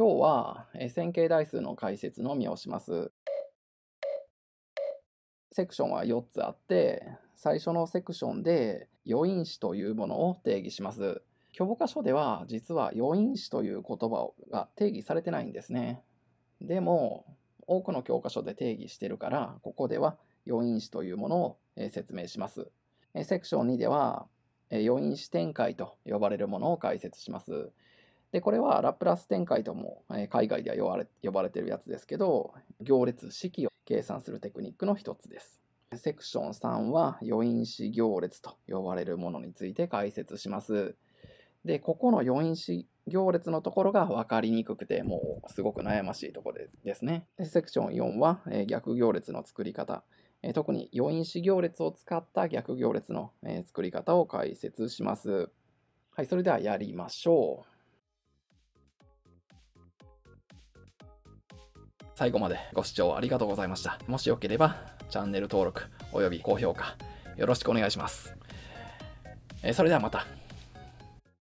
今日は線形代数の解説のみをします。セクションは4つあって、最初のセクションで余因子というものを定義します。教科書では実は余因子という言葉が定義されてないんですね。でも、多くの教科書で定義してるから、ここでは余因子というものを説明します。セクション2では余因子展開と呼ばれるものを解説します。で、これはラプラス展開とも、え海外では呼ばれ呼ばれてるやつですけど、行列式を計算するテクニックの一つです。セクション3は余因子行列と呼ばれるものについて解説します。で、ここの余因子行列のところが分かりにくくて、もうすごく悩ましいところですね。セクション4は、え逆行列の作り方、え特に余因子行列を使った逆行列の、え作り方を解説します。はい、それではやりましょう。最後までご視聴ありがとうございました。もしよければ、チャンネル登録、および高評価、よろしくお願いします。えそれではまた。